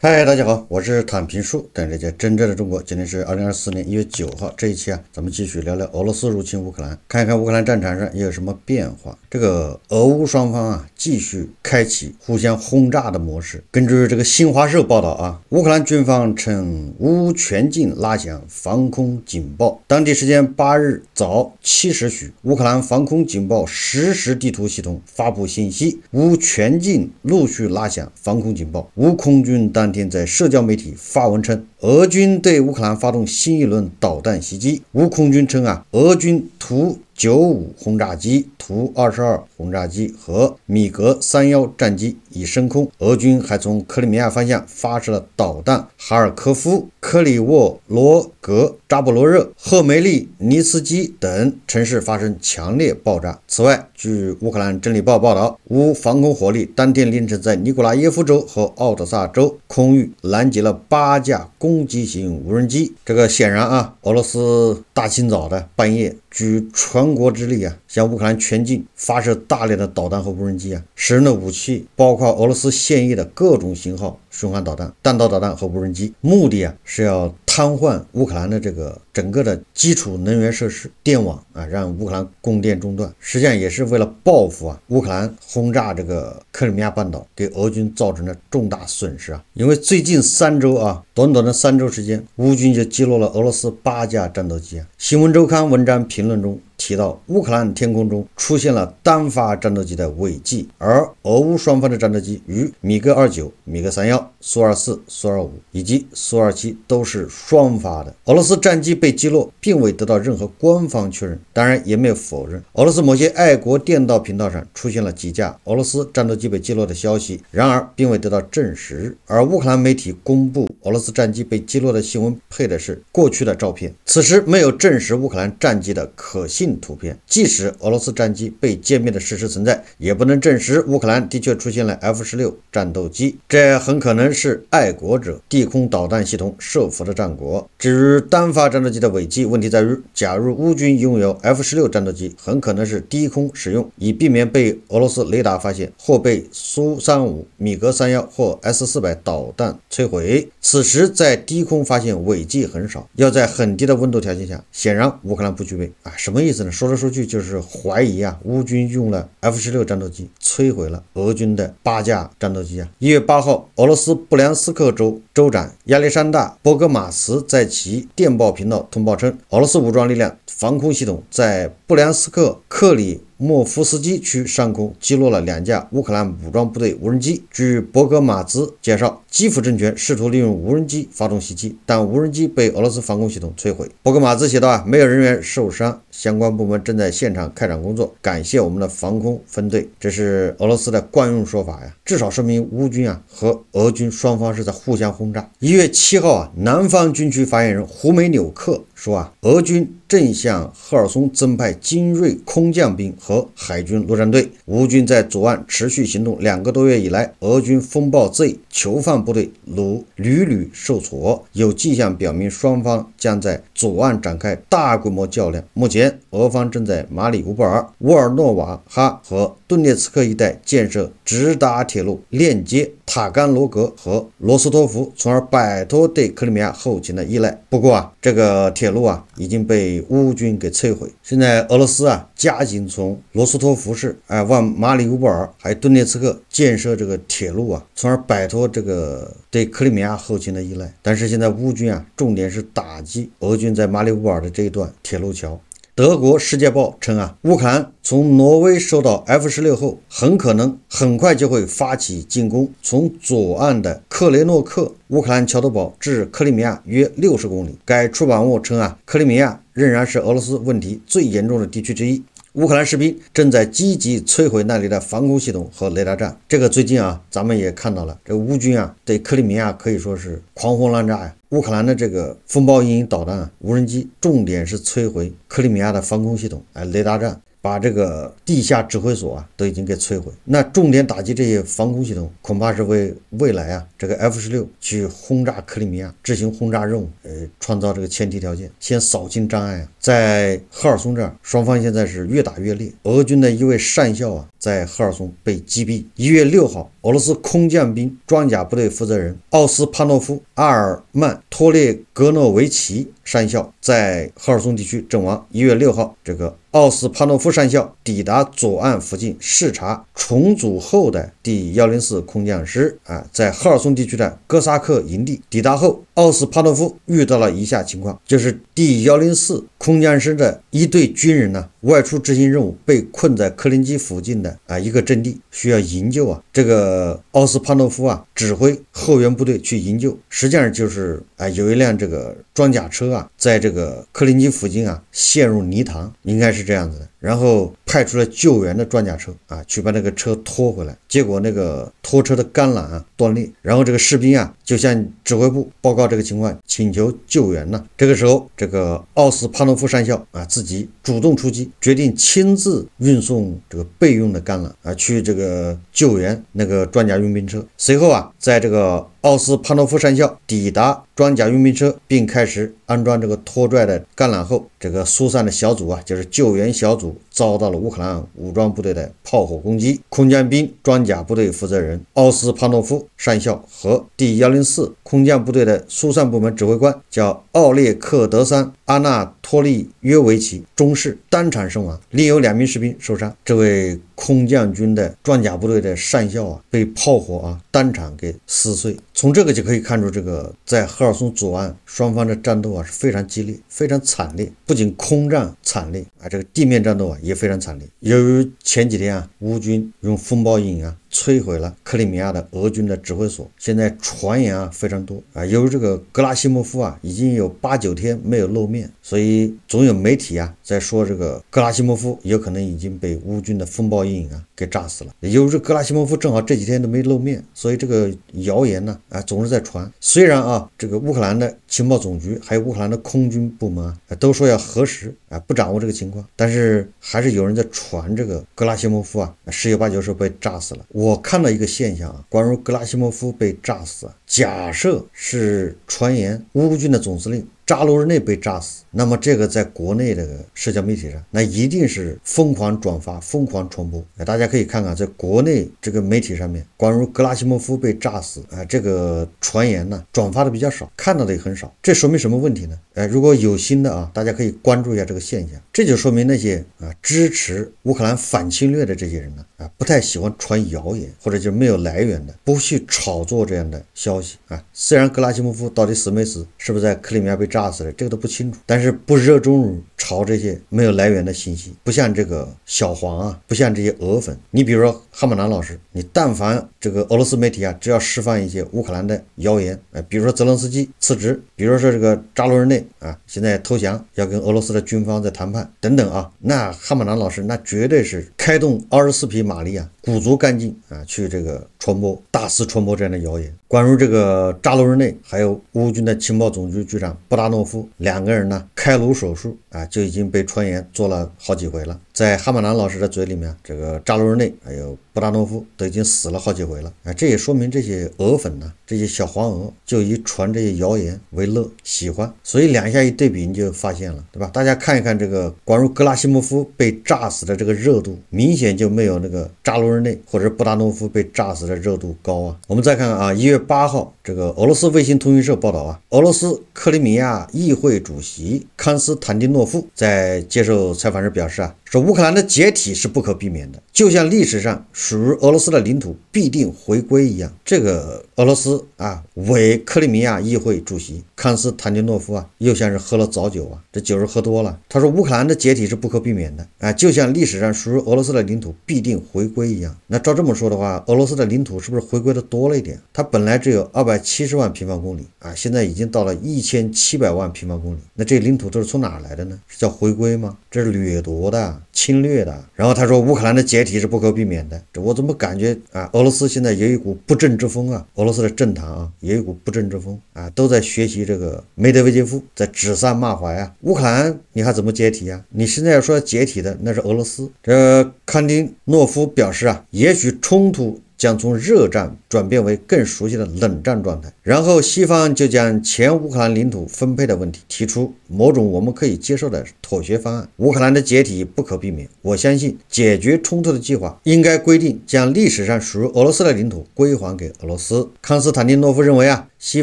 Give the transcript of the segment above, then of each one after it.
嗨，大家好，我是坦平树，带大家真正的中国。今天是二零二四年一月九号，这一期啊，咱们继续聊聊俄罗斯入侵乌克兰，看一看乌克兰战场上又有什么变化。这个俄乌双方啊，继续开启互相轰炸的模式。根据这个新华社报道啊，乌克兰军方称乌全境拉响防空警报。当地时间八日早七时许，乌克兰防空警报实时地图系统发布信息，乌全境陆续拉响防空警报，乌空军单。当天在社交媒体发文称，俄军对乌克兰发动新一轮导弹袭击。乌空军称啊，俄军图。九五轰炸机、图二十二轰炸机和米格三幺战机已升空。俄军还从克里米亚方向发射了导弹，哈尔科夫、克里沃罗格、扎波罗热、赫梅利尼茨基等城市发生强烈爆炸。此外，据乌克兰真理报报道，乌防空火力当天凌晨在尼古拉耶夫州和奥德萨州空域拦截了八架攻击型无人机。这个显然啊，俄罗斯大清早的半夜，据传。中国之力啊，向乌克兰全境发射大量的导弹和无人机啊，使用的武器包括俄罗斯现役的各种型号巡航导弹、弹道导弹和无人机。目的啊，是要瘫痪乌克兰的这个整个的基础能源设施、电网啊，让乌克兰供电中断。实际上也是为了报复啊，乌克兰轰炸这个克里米亚半岛给俄军造成的重大损失啊。因为最近三周啊，短短的三周时间，乌军就击落了俄罗斯八架战斗机啊。《新闻周刊》文章评论中。提到乌克兰天空中出现了单发战斗机的尾迹，而俄乌双方的战斗机，如米格二九、米格三幺、苏二四、苏二五以及苏二七，都是双发的。俄罗斯战机被击落，并未得到任何官方确认，当然也没有否认。俄罗斯某些爱国电道频道上出现了几架俄罗斯战斗机被击落的消息，然而并未得到证实。而乌克兰媒体公布。俄罗斯战机被击落的新闻配的是过去的照片，此时没有证实乌克兰战机的可信图片。即使俄罗斯战机被歼灭的事实存在，也不能证实乌克兰的确出现了 F 十六战斗机。这很可能是爱国者地空导弹系统设伏的战果。至于单发战斗机的尾迹，问题在于，假如乌军拥有 F 十六战斗机，很可能是低空使用，以避免被俄罗斯雷达发现或被苏三五、米格三幺或 S 四百导弹摧毁。此此时在低空发现尾迹很少，要在很低的温度条件下，显然乌克兰不具备啊，什么意思呢？说来说去就是怀疑啊，乌军用了 F 十六战斗机摧毁了俄军的八架战斗机啊，一月八号，俄罗斯布良斯克州。州长亚历山大·伯格马茨在其电报频道通报称，俄罗斯武装力量防空系统在布良斯克克里莫夫斯基区上空击落了两架乌克兰武装部队无人机。据伯格马兹介绍，基辅政权试图利用无人机发动袭击，但无人机被俄罗斯防空系统摧毁。伯格马兹写道：“啊，没有人员受伤。”相关部门正在现场开展工作，感谢我们的防空分队。这是俄罗斯的惯用说法呀，至少说明乌军啊和俄军双方是在互相轰炸。一月七号啊，南方军区发言人胡梅纽克说啊，俄军。正向赫尔松增派精锐空降兵和海军陆战队。乌军在左岸持续行动两个多月以来，俄军风暴 Z 囚犯部队屡屡屡受挫，有迹象表明双方将在左岸展开大规模较量。目前，俄方正在马里乌波尔、乌尔诺瓦哈和。顿涅茨克一带建设直达铁路，链接塔甘罗格和罗斯托夫，从而摆脱对克里米亚后勤的依赖。不过啊，这个铁路啊已经被乌军给摧毁。现在俄罗斯啊加紧从罗斯托夫市哎往马里乌波尔还有顿涅茨克建设这个铁路啊，从而摆脱这个对克里米亚后勤的依赖。但是现在乌军啊，重点是打击俄军在马里乌波尔的这一段铁路桥。德国《世界报》称啊，乌克兰从挪威收到 F 十六后，很可能很快就会发起进攻。从左岸的克雷诺克乌克兰桥头堡至克里米亚约六十公里。该出版物称啊，克里米亚仍然是俄罗斯问题最严重的地区之一。乌克兰士兵正在积极摧毁那里的防空系统和雷达站。这个最近啊，咱们也看到了，这乌军啊对克里米亚可以说是狂轰滥炸呀。乌克兰的这个风暴阴影导弹无人机，重点是摧毁克里米亚的防空系统，哎，雷达站。把这个地下指挥所啊都已经给摧毁，那重点打击这些防空系统，恐怕是为未来啊这个 F 十六去轰炸克里米亚执行轰炸任务，呃，创造这个前提条件，先扫清障碍啊。在赫尔松这儿，双方现在是越打越烈。俄军的一位上校啊，在赫尔松被击毙。一月六号，俄罗斯空降兵装甲部队负责人奥斯帕诺夫·阿尔曼托列格诺维奇上校在赫尔松地区阵亡。一月六号，这个。奥斯帕诺夫上校抵达左岸附近视察重组后的第幺零四空降师啊，在赫尔松地区的哥萨克营地抵达后，奥斯帕诺夫遇到了以下情况：就是第幺零四空降师的一队军人呢，外出执行任务，被困在克林基附近的啊一个阵地，需要营救啊。这个奥斯帕诺夫啊，指挥后援部队去营救，实际上就是啊，有一辆这个装甲车啊，在这个克林基附近啊，陷入泥塘，应该是。这样子的，然后派出了救援的装甲车啊，去把那个车拖回来。结果那个拖车的钢缆啊断裂，然后这个士兵啊就向指挥部报告这个情况，请求救援呢。这个时候，这个奥斯帕诺夫上校啊自己主动出击，决定亲自运送这个备用的钢缆啊去这个救援那个装甲运兵车。随后啊，在这个。奥斯潘诺夫上校抵达装甲运兵车并开始安装这个拖拽的钢缆后，这个疏散的小组啊，就是救援小组，遭到了乌克兰武装部队的炮火攻击。空降兵装甲部队负责人奥斯潘诺夫上校和第104空降部队的疏散部门指挥官叫奥列克德桑阿纳托利约维奇中士当场身亡，另有两名士兵受伤。这位。空降军的装甲部队的上校啊，被炮火啊、当场给撕碎。从这个就可以看出，这个在赫尔松左岸双方的战斗啊是非常激烈、非常惨烈。不仅空战惨烈啊，这个地面战斗啊也非常惨烈。由于前几天啊，乌军用风暴营啊。摧毁了克里米亚的俄军的指挥所。现在传言啊非常多啊，由于这个格拉西莫夫啊已经有八九天没有露面，所以总有媒体啊在说这个格拉西莫夫有可能已经被乌军的风暴阴影啊给炸死了。由于这格拉西莫夫正好这几天都没露面，所以这个谣言呢啊总是在传。虽然啊这个乌克兰的情报总局还有乌克兰的空军部门啊都说要核实啊不掌握这个情况，但是还是有人在传这个格拉西莫夫啊十有八九是被炸死了。我我看到一个现象啊，关于格拉西莫夫被炸死，假设是传言，乌军的总司令。扎卢日内被炸死，那么这个在国内这个社交媒体上，那一定是疯狂转发、疯狂传播。哎，大家可以看看，在国内这个媒体上面，关于格拉西莫夫被炸死啊，这个传言呢，转发的比较少，看到的也很少。这说明什么问题呢？哎，如果有心的啊，大家可以关注一下这个现象。这就说明那些啊支持乌克兰反侵略的这些人呢，啊，不太喜欢传谣言，或者就是没有来源的，不去炒作这样的消息啊。虽然格拉西莫夫到底死没死，是不是在克里米亚被炸？炸死了，这个都不清楚。但是不热衷于炒这些没有来源的信息，不像这个小黄啊，不像这些俄粉。你比如说哈马南老师，你但凡这个俄罗斯媒体啊，只要释放一些乌克兰的谣言，哎，比如说泽连斯基辞职，比如说这个扎卢日内啊，现在投降，要跟俄罗斯的军方在谈判等等啊，那哈马南老师那绝对是开动二十四匹马力啊，鼓足干劲啊，去这个传播、大肆传播这样的谣言。关于这个扎卢日内，还有乌军的情报总局局长布达。阿诺夫两个人呢，开颅手术啊，就已经被川言做了好几回了。在哈马兰老师的嘴里面，这个扎卢日内还有布达诺夫都已经死了好几回了啊！这也说明这些俄粉呢，这些小黄俄就以传这些谣言为乐，喜欢。所以两下一对比，你就发现了，对吧？大家看一看这个关于格拉西莫夫被炸死的这个热度，明显就没有那个扎卢日内或者布达诺夫被炸死的热度高啊！我们再看啊，一月八号，这个俄罗斯卫星通讯社报道啊，俄罗斯克里米亚议会主席康斯坦丁诺夫在接受采访时表示啊，说。乌克兰的解体是不可避免的，就像历史上属于俄罗斯的领土必定回归一样。这个俄罗斯啊，为克里米亚议会主席。看似坦吉诺夫啊，又像是喝了早酒啊，这酒是喝多了。他说乌克兰的解体是不可避免的，啊，就像历史上属于俄罗斯的领土必定回归一样。那照这么说的话，俄罗斯的领土是不是回归的多了一点？它本来只有二百七十万平方公里啊，现在已经到了一千七百万平方公里。那这领土都是从哪来的呢？是叫回归吗？这是掠夺的、侵略的。然后他说乌克兰的解体是不可避免的。这我怎么感觉啊？俄罗斯现在有一股不正之风啊，俄罗斯的政坛啊，有一股不正之风啊，都在学习。这个梅德韦杰夫在指桑骂槐啊，乌克兰你还怎么解体啊？你现在要说解体的，那是俄罗斯。这康丁诺夫表示啊，也许冲突将从热战转变为更熟悉的冷战状态，然后西方就将前乌克兰领土分配的问题提出某种我们可以接受的妥协方案。乌克兰的解体不可避免，我相信解决冲突的计划应该规定将历史上属于俄罗斯的领土归还给俄罗斯。康斯坦丁诺夫认为啊。西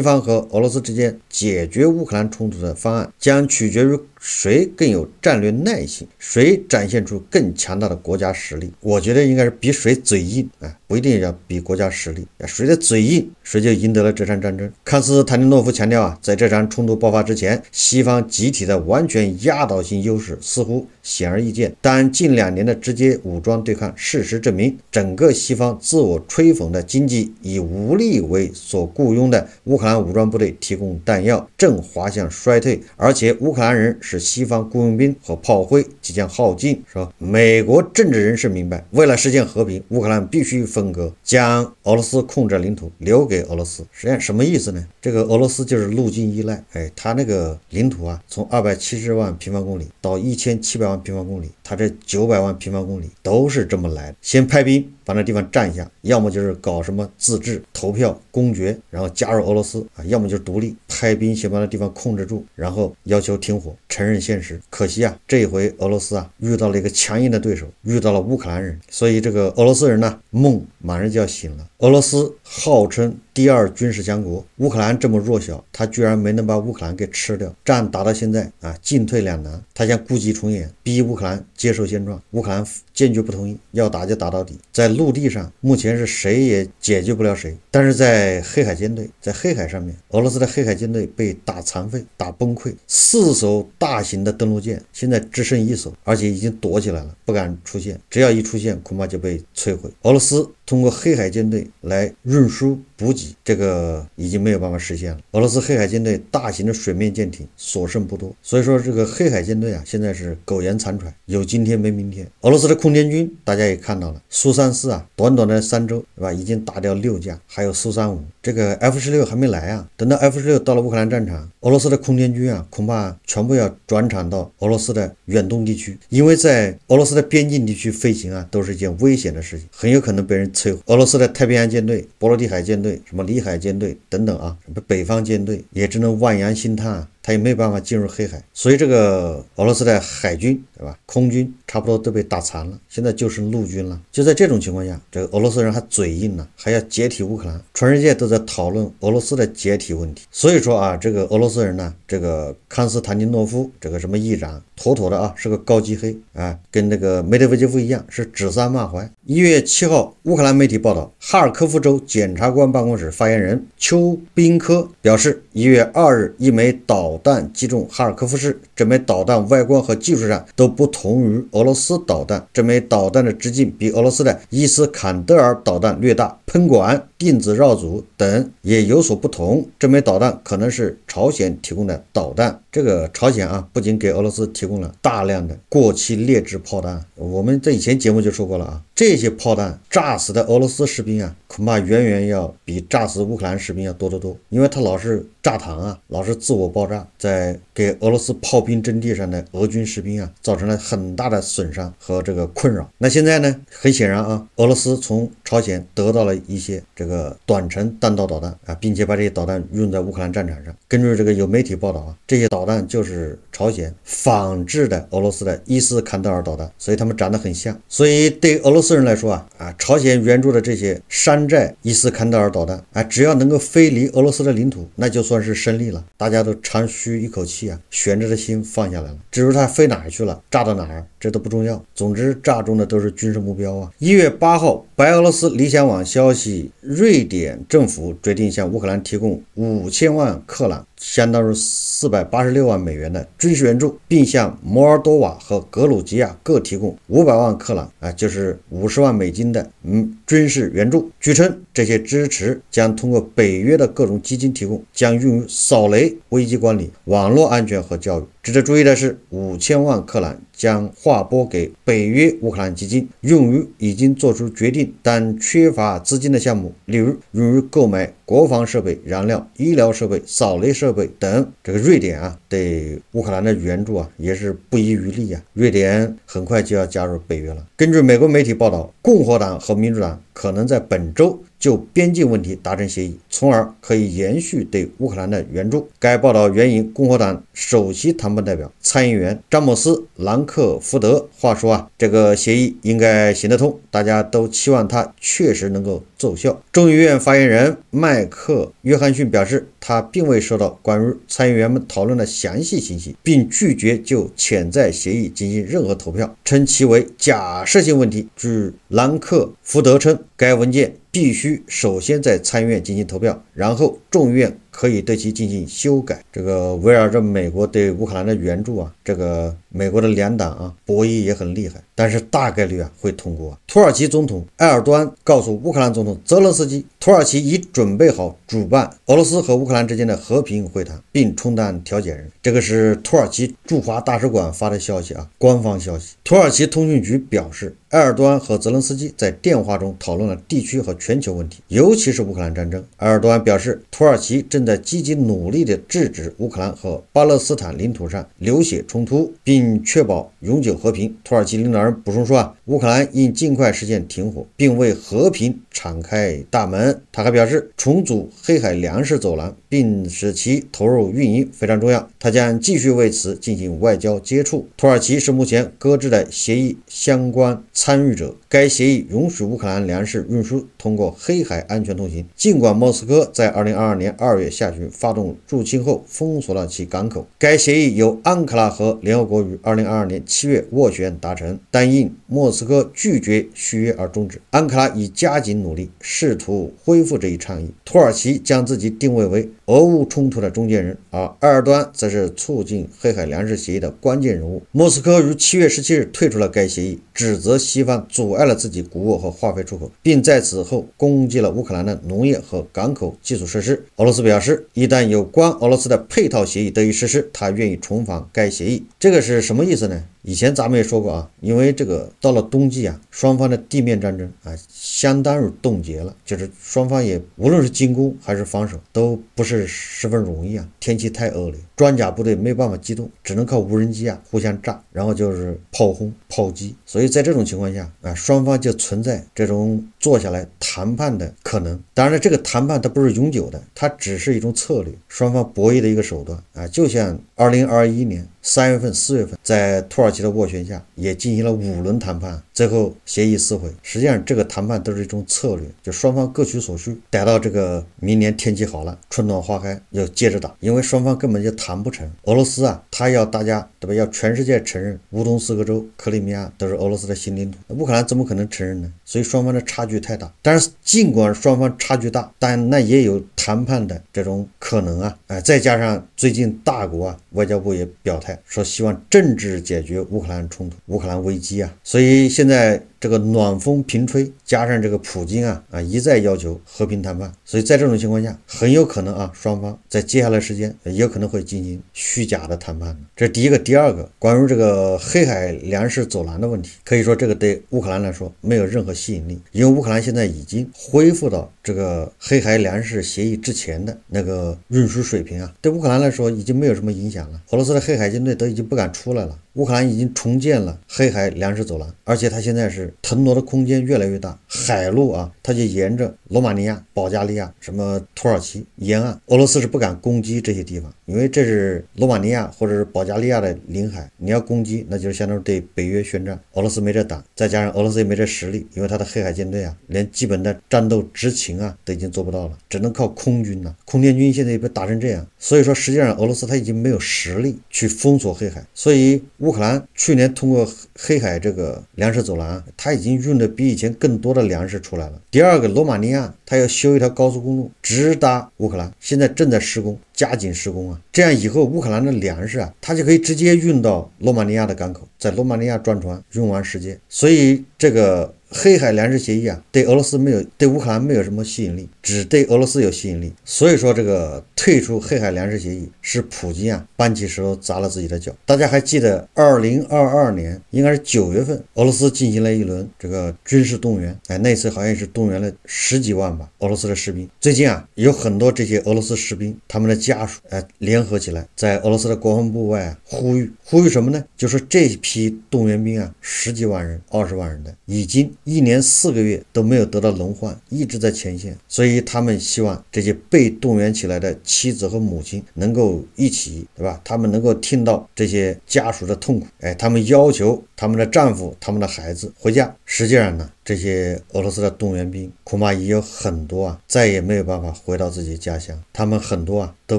方和俄罗斯之间解决乌克兰冲突的方案将取决于谁更有战略耐心，谁展现出更强大的国家实力。我觉得应该是比谁嘴硬啊，不一定要比国家实力，谁的嘴硬，谁就赢得了这场战争。看似坦丁诺夫强调啊，在这场冲突爆发之前，西方集体的完全压倒性优势似乎显而易见，但近两年的直接武装对抗事实证明，整个西方自我吹捧的经济已无力为所雇佣的。乌克兰武装部队提供弹药，正滑向衰退，而且乌克兰人是西方雇佣兵和炮灰，即将耗尽，是吧？美国政治人士明白，为了实现和平，乌克兰必须分割，将俄罗斯控制领土留给俄罗斯。实际上什么意思呢？这个俄罗斯就是路径依赖，哎，他那个领土啊，从二百七十万平方公里到一千七百万平方公里。他这九百万平方公里都是这么来，的：先派兵把那地方占一下，要么就是搞什么自治投票公决，然后加入俄罗斯啊，要么就是独立，派兵先把那地方控制住，然后要求停火，承认现实。可惜啊，这一回俄罗斯啊遇到了一个强硬的对手，遇到了乌克兰人，所以这个俄罗斯人呢梦马上就要醒了。俄罗斯号称第二军事强国，乌克兰这么弱小，他居然没能把乌克兰给吃掉。战打到现在啊，进退两难。他想故伎重演，逼乌克兰接受现状，乌克兰坚决不同意。要打就打到底。在陆地上，目前是谁也解决不了谁。但是在黑海舰队，在黑海上面，俄罗斯的黑海舰队被打残废、打崩溃，四艘大型的登陆舰现在只剩一艘，而且已经躲起来了，不敢出现。只要一出现，恐怕就被摧毁。俄罗斯。通过黑海舰队来运输。补给这个已经没有办法实现了。俄罗斯黑海舰队大型的水面舰艇所剩不多，所以说这个黑海舰队啊，现在是苟延残喘，有今天没明天。俄罗斯的空天军大家也看到了，苏三四啊，短短的三周对吧，已经打掉六架，还有苏三五，这个 F 十六还没来啊。等到 F 十六到了乌克兰战场，俄罗斯的空天军啊，恐怕全部要转场到俄罗斯的远东地区，因为在俄罗斯的边境地区飞行啊，都是一件危险的事情，很有可能被人摧毁。俄罗斯的太平洋舰队、波罗的海舰队。对什么里海舰队等等啊，什么北方舰队也只能望洋兴叹。他也没办法进入黑海，所以这个俄罗斯的海军，对吧？空军差不多都被打残了，现在就剩陆军了。就在这种情况下，这个俄罗斯人还嘴硬呢，还要解体乌克兰。全世界都在讨论俄罗斯的解体问题，所以说啊，这个俄罗斯人呢，这个康斯坦丁诺夫这个什么议长，妥妥的啊，是个高级黑啊，跟那个梅德韦杰夫一样，是指桑骂槐。一月七号，乌克兰媒体报道，哈尔科夫州检察官办公室发言人丘宾科表示，一月二日一枚导。导弹击中哈尔科夫市，这枚导弹外观和技术上都不同于俄罗斯导弹。这枚导弹的直径比俄罗斯的伊斯坎德尔导弹略大，喷管、电子绕组等也有所不同。这枚导弹可能是朝鲜提供的导弹。这个朝鲜啊，不仅给俄罗斯提供了大量的过期劣质炮弹，我们在以前节目就说过了啊。这些炮弹炸死的俄罗斯士兵啊，恐怕远远要比炸死乌克兰士兵要多得多，因为他老是炸膛啊，老是自我爆炸，在。给俄罗斯炮兵阵地上的俄军士兵啊，造成了很大的损伤和这个困扰。那现在呢？很显然啊，俄罗斯从朝鲜得到了一些这个短程弹道导弹啊，并且把这些导弹用在乌克兰战场上。根据这个有媒体报道啊，这些导弹就是朝鲜仿制的俄罗斯的伊斯坎德尔导弹，所以他们长得很像。所以对俄罗斯人来说啊，啊，朝鲜援助的这些山寨伊斯坎德尔导弹，啊，只要能够飞离俄罗斯的领土，那就算是胜利了。大家都长吁一口气。悬着的心放下来了，至于它飞哪儿去了，炸到哪儿，这都不重要。总之，炸中的都是军事目标啊！一月八号，白俄罗斯理想网消息，瑞典政府决定向乌克兰提供五千万克朗。相当于四百八十六万美元的军事援助，并向摩尔多瓦和格鲁吉亚各提供五百万克朗啊，就是五十万美金的嗯军事援助。据称，这些支持将通过北约的各种基金提供，将用于扫雷、危机管理、网络安全和教育。值得注意的是，五千万克朗将划拨给北约乌克兰基金，用于已经做出决定但缺乏资金的项目，例如用于购买国防设备、燃料、医疗设备、扫雷设备等。这个瑞典啊，对乌克兰的援助啊，也是不遗余力啊。瑞典很快就要加入北约了。根据美国媒体报道，共和党和民主党。可能在本周就边境问题达成协议，从而可以延续对乌克兰的援助。该报道援引共和党首席谈判代表参议员詹姆斯·兰克福德话说啊，这个协议应该行得通，大家都期望它确实能够奏效。众议院发言人麦克·约翰逊表示，他并未收到关于参议员们讨论的详细信息，并拒绝就潜在协议进行任何投票，称其为假设性问题。据兰克福德称。该文件。必须首先在参议院进行投票，然后众院可以对其进行修改。这个围绕着美国对乌克兰的援助啊，这个美国的两党啊博弈也很厉害，但是大概率啊会通过。土耳其总统埃尔多安告诉乌克兰总统泽连斯基，土耳其已准备好主办俄罗斯和乌克兰之间的和平会谈，并充当调解人。这个是土耳其驻华大使馆发的消息啊，官方消息。土耳其通讯局表示，埃尔多安和泽连斯基在电话中讨论了地区和。全球问题，尤其是乌克兰战争。埃尔多安表示，土耳其正在积极努力地制止乌克兰和巴勒斯坦领土上流血冲突，并确保永久和平。土耳其领导人补充说：“啊，乌克兰应尽快实现停火，并为和平敞开大门。”他还表示，重组黑海粮食走廊。并使其投入运营非常重要。他将继续为此进行外交接触。土耳其是目前搁置的协议相关参与者。该协议允许乌克兰粮食运输通过黑海安全通行。尽管莫斯科在2022年2月下旬发动入侵后封锁了其港口，该协议由安卡拉和联合国于2022年7月斡旋达成，但因莫斯科拒绝续约而终止。安卡拉已加紧努力，试图恢复这一倡议。土耳其将自己定位为。俄乌冲突的中间人，而埃尔多安则是促进黑海粮食协议的关键人物。莫斯科于七月十七日退出了该协议，指责西方阻碍了自己谷物和化肥出口，并在此后攻击了乌克兰的农业和港口基础设施。俄罗斯表示，一旦有关俄罗斯的配套协议得以实施，他愿意重返该协议。这个是什么意思呢？以前咱们也说过啊，因为这个到了冬季啊，双方的地面战争啊，相当于冻结了，就是双方也无论是进攻还是防守，都不是十分容易啊。天气太恶劣，装甲部队没办法机动，只能靠无人机啊互相炸，然后就是炮轰、炮击。所以在这种情况下啊，双方就存在这种坐下来谈判的可能。当然了，这个谈判它不是永久的，它只是一种策略，双方博弈的一个手段啊。就像二零二一年。三月份、四月份，在土耳其的斡旋下，也进行了五轮谈判。最后协议撕毁，实际上这个谈判都是一种策略，就双方各取所需。逮到这个明年天气好了，春暖花开，要接着打，因为双方根本就谈不成。俄罗斯啊，他要大家对吧？要全世界承认乌东四个州、克里米亚都是俄罗斯的新领土，乌克兰怎么可能承认呢？所以双方的差距太大。但是尽管双方差距大，但那也有谈判的这种可能啊！哎，再加上最近大国啊，外交部也表态说希望政治解决乌克兰冲突、乌克兰危机啊，所以现。现在这个暖风频吹，加上这个普京啊啊一再要求和平谈判，所以在这种情况下，很有可能啊双方在接下来时间有可能会进行虚假的谈判。这第一个，第二个关于这个黑海粮食走廊的问题，可以说这个对乌克兰来说没有任何吸引力，因为乌克兰现在已经恢复到。这个黑海粮食协议之前的那个运输水平啊，对乌克兰来说已经没有什么影响了。俄罗斯的黑海舰队都已经不敢出来了。乌克兰已经重建了黑海粮食走廊，而且它现在是腾挪的空间越来越大。海路啊，它就沿着罗马尼亚、保加利亚什么土耳其沿岸，俄罗斯是不敢攻击这些地方，因为这是罗马尼亚或者是保加利亚的领海。你要攻击，那就是相当于对北约宣战。俄罗斯没这胆，再加上俄罗斯也没这实力，因为它的黑海舰队啊，连基本的战斗执勤。啊，都已经做不到了，只能靠空军了。空天军现在也被打成这样，所以说实际上俄罗斯他已经没有实力去封锁黑海，所以乌克兰去年通过黑海这个粮食走廊，他已经运的比以前更多的粮食出来了。第二个，罗马尼亚他要修一条高速公路直达乌克兰，现在正在施工，加紧施工啊，这样以后乌克兰的粮食啊，它就可以直接运到罗马尼亚的港口，在罗马尼亚转船运完世界，所以这个。黑海粮食协议啊，对俄罗斯没有，对乌克兰没有什么吸引力，只对俄罗斯有吸引力。所以说，这个退出黑海粮食协议是普京啊搬起石头砸了自己的脚。大家还记得，二零二二年应该是九月份，俄罗斯进行了一轮这个军事动员，哎，那次好像也是动员了十几万吧，俄罗斯的士兵。最近啊，有很多这些俄罗斯士兵，他们的家属哎，联合起来在俄罗斯的国防部外啊呼吁，呼吁什么呢？就说这批动员兵啊，十几万人、二十万人的已经。一年四个月都没有得到轮换，一直在前线，所以他们希望这些被动员起来的妻子和母亲能够一起，对吧？他们能够听到这些家属的痛苦，哎，他们要求。他们的丈夫、他们的孩子回家，实际上呢，这些俄罗斯的动员兵恐怕也有很多啊，再也没有办法回到自己家乡。他们很多啊都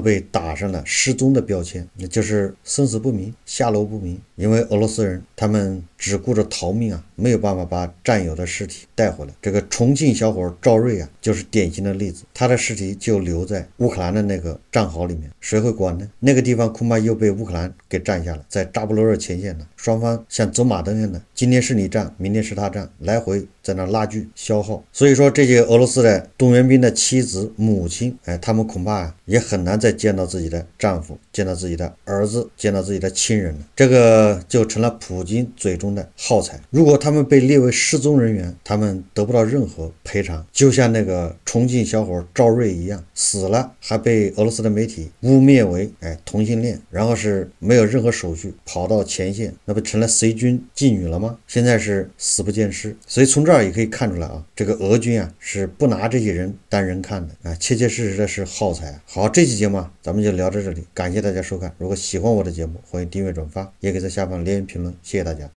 被打上了失踪的标签，也就是生死不明、下落不明。因为俄罗斯人他们只顾着逃命啊，没有办法把战友的尸体带回来。这个重庆小伙赵瑞啊，就是典型的例子，他的尸体就留在乌克兰的那个战壕里面，谁会管呢？那个地方恐怕又被乌克兰给占下了，在扎布罗热前线呢，双方向中。马登样的，今天是你战，明天是他战，来回在那拉锯消耗。所以说，这些俄罗斯的动员兵的妻子、母亲，哎，他们恐怕也很难再见到自己的丈夫，见到自己的儿子，见到自己的亲人了。这个就成了普京嘴中的耗材。如果他们被列为失踪人员，他们得不到任何赔偿，就像那个重庆小伙赵瑞一样，死了还被俄罗斯的媒体污蔑为哎同性恋，然后是没有任何手续跑到前线，那不成了随军？妓女了吗？现在是死不见尸，所以从这儿也可以看出来啊，这个俄军啊是不拿这些人当人看的啊，切切实实的是耗材。好，这期节目咱们就聊到这里，感谢大家收看。如果喜欢我的节目，欢迎订阅、转发，也可以在下方留言评论。谢谢大家。